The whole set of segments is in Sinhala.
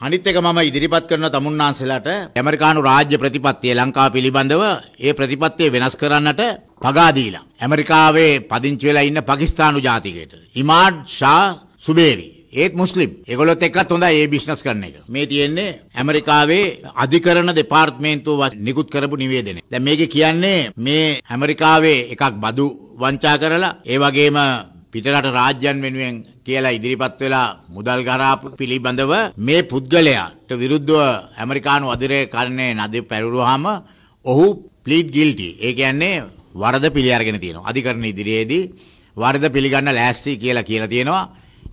අනිත් එක මම ඉදිරිපත් කරන තමුන්නාන්සලාට ඇමරිකානු රාජ්‍ය ප්‍රතිපත්තිය ලංකාව පිළිබඳව ඒ ප්‍රතිපත්තිය වෙනස් කරන්නට පගා දීලා. ඇමරිකාවේ පදිංචි වෙලා ඉන්න පාකිස්තානු ජාතිකයට. ඉමාඩ් ෂා සුබේරි. ඒත් මුස්ලිම්. ඒගොල්ලොත් එක්කත් හොඳයි මේ බිස්නස් කරන එක. මේ තියෙන්නේ ඇමරිකාවේ අධිකරණ දෙපාර්තමේන්තුව නිකුත් කරපු නිවේදනය. දැන් මේකේ කියන්නේ මේ ඇමරිකාවේ එකක් බදු වංචා කරලා ඒ වගේම පිටරට රාජ්‍යයන් වෙනුවෙන් කියලා ඉදිරිපත් වෙලා මුදල් ගරාපු පිළිබඳව මේ පුද්ගලයාට විරුද්ධව ඇමරිකානු අධිරේ කරන්නේ නදී පැරුරුවාම ඔහු ප්ලීඩ් ගිල්ටි. ඒ කියන්නේ වරද පිළි අරගෙන තියෙනවා. අධිකරණ ඉදිරියේදී වරද පිළිගන්න ලෑස්ති කියලා කියලා තියෙනවා.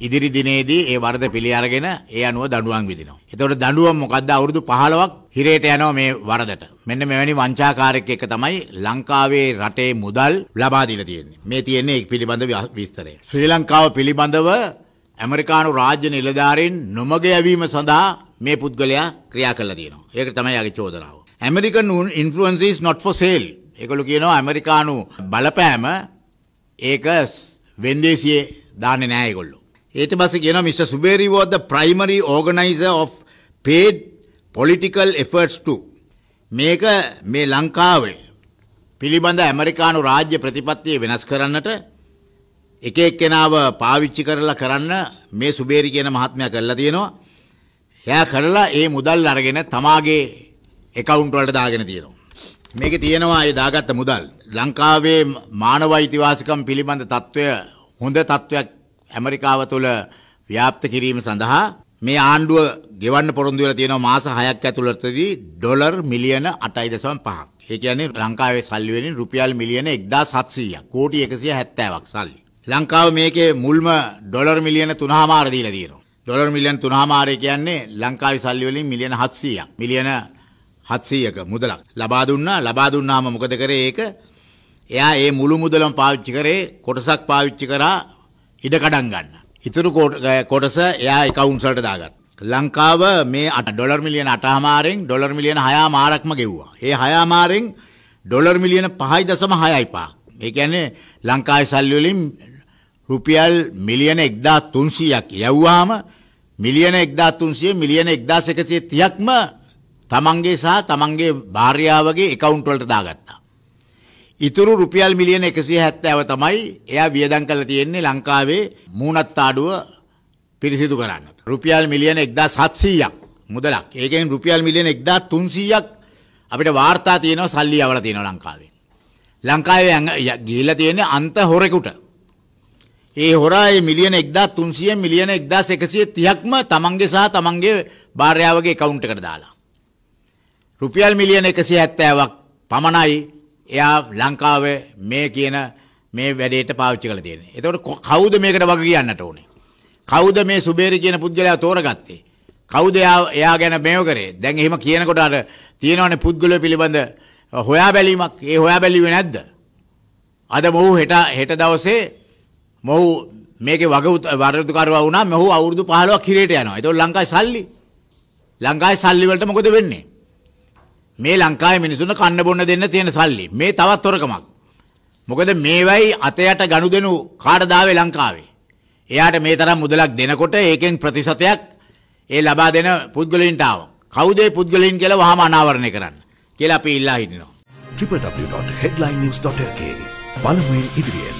ඉදිරි දිනේදී ඒ වරද පිළි අරගෙන ඒ අනුව දඬුවම් විදිනවා. එතකොට දඬුවම් මොකද්ද? අවුරුදු 15ක් හිරේට යනවා මේ වරදට. මෙන්න මෙවැනි වංචාකාරයක් එක තමයි ලංකාවේ රටේ මුදල් ලබා දීලා තියෙන්නේ. මේ තියෙන්නේ ඒ පිළිබඳ විස්තරය. ශ්‍රී ලංකාව පිළිබඳව ඇමරිකානු රාජ්‍ය නිලධාරීන් නොමග යැවීම සඳහා මේ පුද්ගලයා ක්‍රියා කළා තියෙනවා. ඒක තමයි යාගේ චෝදනාව. American influence is not for sale. ඒගොල්ලෝ කියනවා ඇමරිකානු බලපෑම ඒක වෙන්දේසියේ දාන්නේ නැහැ ඒගොල්ලෝ. ඊට පස්සේ කියනවා Mr. Suberi was the primary organizer of paid political efforts to මේක මේ ලංකාවේ පිළිබඳ ඇමරිකානු රාජ්‍ය ප්‍රතිපත්තිය වෙනස් කරන්නට එක එක්කෙනාව පාවිච්චි කරලා කරන්න මේ සුබේරි කියන මහත්මයා කරලා තියෙනවා. එයා කරලා ඒ මුදල් අරගෙන තමාගේ account වලට දාගෙන තියෙනවා. මේක තියෙනවා ඒ දාගත්ත මුදල්. ලංකාවේ මානව අයිතිවාසිකම් පිළිබඳ తত্ত্বය හොඳ తত্ত্বයක් ඇමරිකාව තුළ ව්‍යාප්ත කිරීම සඳහා මේ ආණ්ඩුව ගෙවන්න පොරොන්දු වෙලා තියෙනවා මාස 6ක් ඇතුළතදී ඩොලර් මිලියන 8.5ක්. ඒ කියන්නේ ලංකාවේ සල්ලි වලින් රුපියල් මිලියන 1700ක් කෝටි 170ක් සල්ලි. ලංකාව මේකේ මුල්ම ඩොලර් මිලියන 3.5 දීලා තියෙනවා. ඩොලර් මිලියන 3.5 කියන්නේ ලංකාවේ සල්ලි වලින් මිලියන 700ක්. මිලියන 700ක මුදලක් ලබා දුන්නා. ලබා දුන්නාම මොකද කරේ ඒක? එයා ඒ මුළු මුදලම පාවිච්චි කරේ කොටසක් පාවිච්චි කරා ඉඩ කඩන් ගන්න. ඉතුරු කොටස එයා එකවුන්ට් වලට දාගත්තා. ලංකාව මේ ඩොලර් මිලියන 8මාරෙන් ඩොලර් මිලියන 6 මාරක්ම ගෙව්වා. ඒ 6 මාරෙන් ඩොලර් මිලියන 5.6යි පා. ඒ කියන්නේ ලංකාවේ සල්ලි වලින් රුපියල් මිලියන 1300ක් යවුවාම මිලියන 1300 මිලියන 1130ක්ම තමන්ගේ සහ තමන්ගේ භාර්යාවගේ account වලට දාගත්තා. ඉතුරු රුපියල් මිලියන 170 තමයි එයා වියදම් කරලා තියෙන්නේ ලංකාවේ මූණත්තාඩුව පිරිසිදු කරන්න. රුපියල් මිලියන 1700ක් මුදලක්. ඒකෙන් රුපියල් මිලියන 1300ක් අපිට වාර්තා තියෙනවා සල්ලි යවලා තියෙනවා ලංකාවේ. ලංකාවේ ගිහිල්ලා තියෙන්නේ අන්ත හොරෙකුට. ඒ හොරා ඒ මිලියන 1300 මිලියන 1130ක්ම තමන්ගේ සහ තමන්ගේ භාර්යාවගේ account එකට දාලා. රුපියල් මිලියන 170ක් පමණයි එයා ලංකාවේ මේ කියන මේ වැඩේට පාවිච්චි කරලා තියෙන්නේ. එතකොට කවුද මේකට වග කියන්නට ඕනේ? කවුද මේ සුබේරි කියන පුද්ගලයා තෝරගත්තේ? කවුද එයා ගැන මේව කරේ? දැන් එහෙම කියනකොට අර තියෙනවනේ පුද්ගලය පිළිබඳ හොයා බැලීමක්. ඒ හොයා බැලුවේ නැද්ද? අද මොහු හෙට හෙට දවසේ මොහු මේකේ වග වරදුකරුවා වුණා. මොහු අවුරුදු 15ක් හිරේට යනවා. එතකොට ලංකාවේ සල්ලි ලංකාවේ සල්ලි වලට මොකද වෙන්නේ? මේ ලංකාවේ මිනිසුන්ට කන්න බොන්න දෙන්න තියෙන සල්ලි. මේ තවත් හොරකමක්. මොකද මේවයි අතයට ගනුදෙනු කාට දාවේ ලංකාවේ. එයාට මේ තරම් මුදලක් දෙනකොට ඒකෙන් ප්‍රතිශතයක් ඒ ලබා දෙන පුද්ගලයින්ට ආවා. කවුද ඒ පුද්ගලයින් කියලා වහාම අනාවරණය කරන්න කියලා අපි ඉල්ලා හිටිනවා. www.headlinenews.lk බලමුයින් ඉදිරියෙන්